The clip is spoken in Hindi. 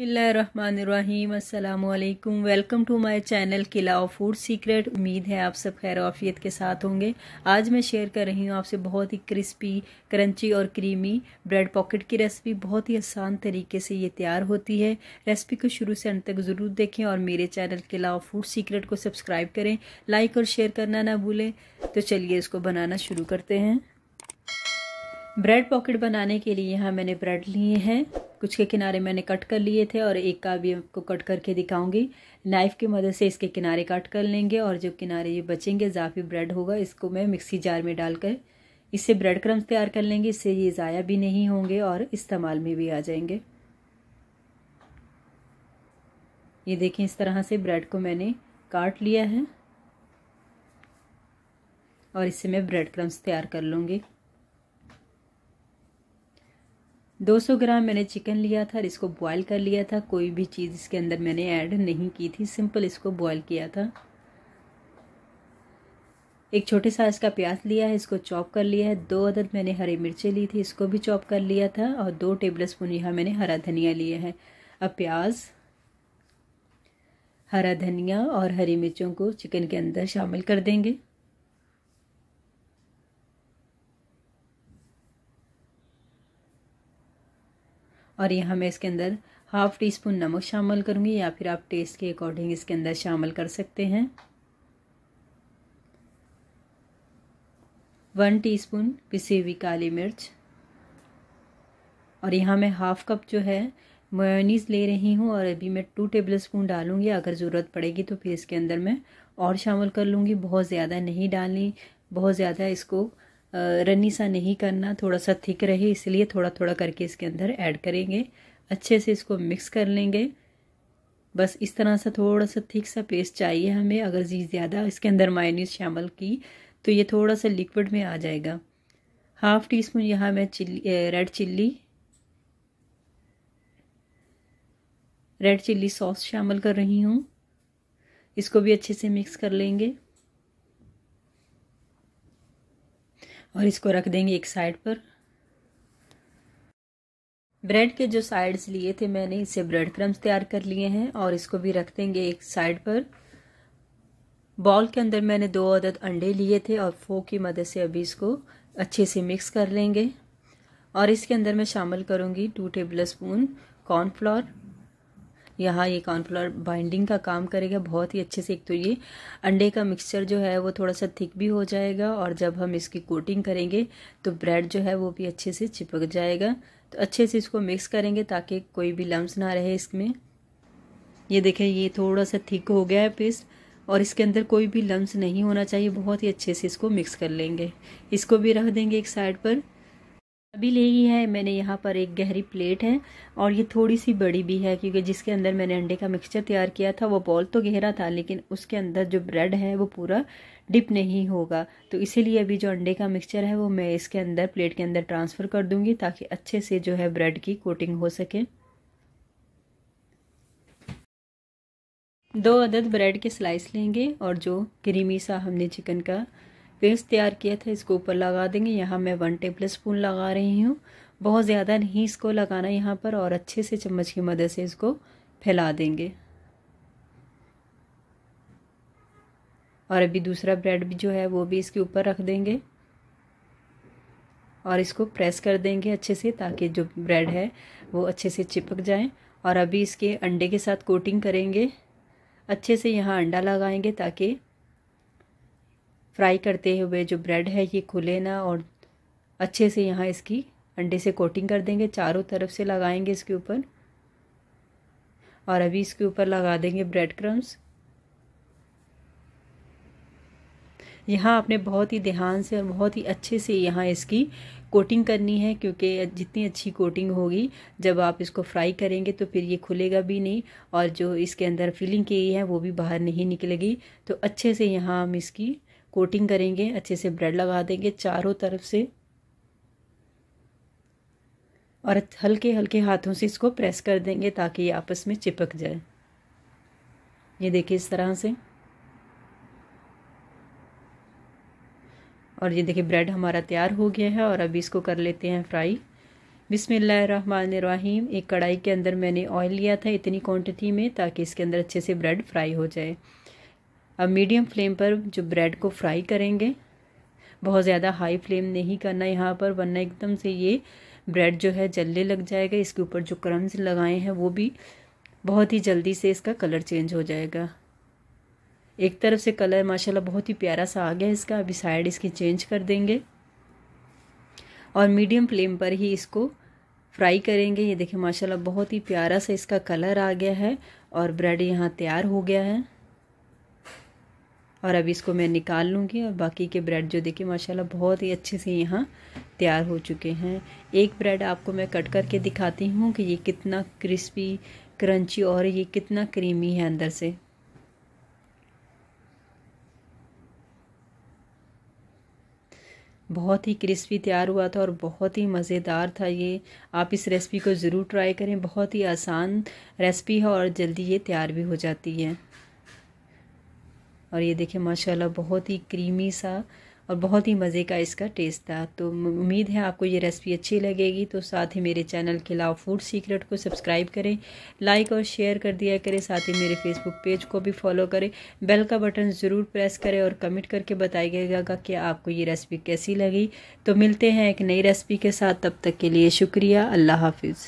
अल्लाम welcome to my channel Kila of food secret उम्मीद है आप सब खैर ऑफियत के साथ होंगे आज मैं शेयर कर रही हूँ आपसे बहुत ही क्रिस्पी क्रंची और क्रीमी ब्रेड पॉकेट की रेसिपी बहुत ही आसान तरीके से ये तैयार होती है रेसिपी को शुरू से अंत तक ज़रूर देखें और मेरे channel Kila of food secret को सब्सक्राइब करें लाइक और शेयर करना ना भूलें तो चलिए इसको बनाना शुरू करते हैं ब्रेड पॉकेट बनाने के लिए यहाँ मैंने ब्रेड लिए हैं कुछ के किनारे मैंने कट कर लिए थे और एक का भी आपको कट करके दिखाऊंगी नाइफ़ की मदद से इसके किनारे कट कर लेंगे और जो किनारे ये बचेंगे जाफी ब्रेड होगा इसको मैं मिक्सी जार में डालकर इससे ब्रेड क्रम्स तैयार कर लेंगे इससे ये ज़ाया भी नहीं होंगे और इस्तेमाल में भी आ जाएंगे ये देखें इस तरह से ब्रेड को मैंने काट लिया है और इससे मैं ब्रेड क्रम्स तैयार कर लूँगी 200 ग्राम मैंने चिकन लिया था और इसको बॉईल कर लिया था कोई भी चीज़ इसके अंदर मैंने ऐड नहीं की थी सिंपल इसको बॉईल किया था एक छोटे साइज़ का प्याज लिया है इसको चॉप कर लिया है दो अदद मैंने हरी मिर्ची ली थी इसको भी चॉप कर लिया था और दो टेबल स्पून यहाँ मैंने हरा धनिया लिया है अब प्याज हरा धनिया और हरी मिर्चों को चिकन के अंदर शामिल कर देंगे और यहाँ मैं इसके अंदर हाफ़ टी स्पून नमक शामिल करूँगी या फिर आप टेस्ट के अकॉर्डिंग इसके अंदर शामिल कर सकते हैं वन टीस्पून पिसी हुई काली मिर्च और यहाँ मैं हाफ़ कप जो है मोयनीस ले रही हूँ और अभी मैं टू टेबल स्पून डालूँगी अगर ज़रूरत पड़ेगी तो फिर इसके अंदर मैं और शामिल कर लूँगी बहुत ज़्यादा नहीं डालनी बहुत ज़्यादा इसको रनी सा नहीं करना थोड़ा सा थिक रहे इसलिए थोड़ा थोड़ा करके इसके अंदर ऐड करेंगे अच्छे से इसको मिक्स कर लेंगे बस इस तरह सा थोड़ा सा थिक सा पेस्ट चाहिए हमें अगर जी ज़्यादा इसके अंदर मायनीस शामिल की तो ये थोड़ा सा लिक्विड में आ जाएगा हाफ़ टी स्पून यहाँ मैं chilli red chilli red chilli sauce शामिल कर रही हूँ इसको भी अच्छे से मिक्स कर लेंगे और इसको रख देंगे एक साइड पर ब्रेड के जो साइड्स लिए थे मैंने इससे ब्रेड क्रम्स तैयार कर लिए हैं और इसको भी रख देंगे एक साइड पर बॉल के अंदर मैंने दो अदद अंडे लिए थे और फोक की मदद से अभी इसको अच्छे से मिक्स कर लेंगे और इसके अंदर मैं शामिल करूंगी टू टेबल स्पून कॉर्नफ्लोर यहाँ ये कॉर्नफ्लोर बाइंडिंग का काम करेगा बहुत ही अच्छे से एक तो ये अंडे का मिक्सचर जो है वो थोड़ा सा थिक भी हो जाएगा और जब हम इसकी कोटिंग करेंगे तो ब्रेड जो है वो भी अच्छे से चिपक जाएगा तो अच्छे से इसको मिक्स करेंगे ताकि कोई भी लम्स ना रहे इसमें ये देखें ये थोड़ा सा थिक हो गया है पेस्ट और इसके अंदर कोई भी लम्ब नहीं होना चाहिए बहुत ही अच्छे से इसको मिक्स कर लेंगे इसको भी रख देंगे एक साइड पर अभी ही है मैंने यहाँ पर एक गहरी प्लेट है और ये थोड़ी सी बड़ी भी है क्योंकि जिसके अंदर मैंने अंडे का मिक्सचर तैयार किया था वो बॉल तो गहरा था लेकिन उसके अंदर जो ब्रेड है वो पूरा डिप नहीं होगा तो इसीलिए अभी जो अंडे का मिक्सचर है वो मैं इसके अंदर प्लेट के अंदर ट्रांसफ़र कर दूँगी ताकि अच्छे से जो है ब्रेड की कोटिंग हो सके दो अदद ब्रेड के स्लाइस लेंगे और जो क्रीमी सा हमने चिकन का पेस्ट तैयार किया था इसको ऊपर लगा देंगे यहाँ मैं वन टेबल स्पून लगा रही हूँ बहुत ज़्यादा नहीं इसको लगाना यहाँ पर और अच्छे से चम्मच की मदद से इसको फैला देंगे और अभी दूसरा ब्रेड भी जो है वो भी इसके ऊपर रख देंगे और इसको प्रेस कर देंगे अच्छे से ताकि जो ब्रेड है वो अच्छे से चिपक जाए और अभी इसके अंडे के साथ कोटिंग करेंगे अच्छे से यहाँ अंडा लगाएंगे ताकि फ्राई करते हुए जो ब्रेड है ये खुले ना और अच्छे से यहाँ इसकी अंडे से कोटिंग कर देंगे चारों तरफ से लगाएंगे इसके ऊपर और अभी इसके ऊपर लगा देंगे ब्रेड क्रम्स यहाँ आपने बहुत ही ध्यान से और बहुत ही अच्छे से यहाँ इसकी कोटिंग करनी है क्योंकि जितनी अच्छी कोटिंग होगी जब आप इसको फ्राई करेंगे तो फिर ये खुलेगा भी नहीं और जो इसके अंदर फिलिंग की है वो भी बाहर नहीं निकलेगी तो अच्छे से यहाँ हम इसकी कोटिंग करेंगे अच्छे से ब्रेड लगा देंगे चारों तरफ से और हल्के हल्के हाथों से इसको प्रेस कर देंगे ताकि ये आपस में चिपक जाए ये देखिए इस तरह से और ये देखिए ब्रेड हमारा तैयार हो गया है और अभी इसको कर लेते हैं फ्राई बिसमीम एक कढ़ाई के अंदर मैंने ऑयल लिया था इतनी क्वांटिटी में ताकि इसके अंदर अच्छे से ब्रेड फ्राई हो जाए अब मीडियम फ्लेम पर जो ब्रेड को फ्राई करेंगे बहुत ज़्यादा हाई फ्लेम नहीं करना यहाँ पर वरना एकदम से ये ब्रेड जो है जलने लग जाएगा इसके ऊपर जो क्रम्स लगाए हैं वो भी बहुत ही जल्दी से इसका कलर चेंज हो जाएगा एक तरफ से कलर माशाल्लाह बहुत ही प्यारा सा आ गया इसका अभी साइड इसकी चेंज कर देंगे और मीडियम फ्लेम पर ही इसको फ्राई करेंगे ये देखिए माशाल्लाह बहुत ही प्यारा सा इसका कलर आ गया है और ब्रेड यहाँ तैयार हो गया है और अब इसको मैं निकाल लूँगी और बाकी के ब्रेड जो देखिए माशाल्लाह बहुत ही अच्छे से यहाँ तैयार हो चुके हैं एक ब्रेड आपको मैं कट करके दिखाती हूँ कि ये कितना क्रिस्पी क्रंची और ये कितना क्रीमी है अंदर से बहुत ही क्रिस्पी तैयार हुआ था और बहुत ही मज़ेदार था ये आप इस रेसिपी को ज़रूर ट्राई करें बहुत ही आसान रेसिपी है और जल्दी ये तैयार भी हो जाती है और ये देखिए माशाल्लाह बहुत ही क्रीमी सा और बहुत ही मज़े का इसका टेस्ट था तो उम्मीद है आपको ये रेसिपी अच्छी लगेगी तो साथ ही मेरे चैनल के लाओ फूड सीक्रेट को सब्सक्राइब करें लाइक और शेयर कर दिया करें साथ ही मेरे फेसबुक पेज को भी फॉलो करें बेल का बटन ज़रूर प्रेस करें और कमेंट करके बताइएगा कि आपको ये रेसिपी कैसी लगी तो मिलते हैं एक नई रेसिपी के साथ तब तक के लिए शुक्रिया अल्लाह हाफिज़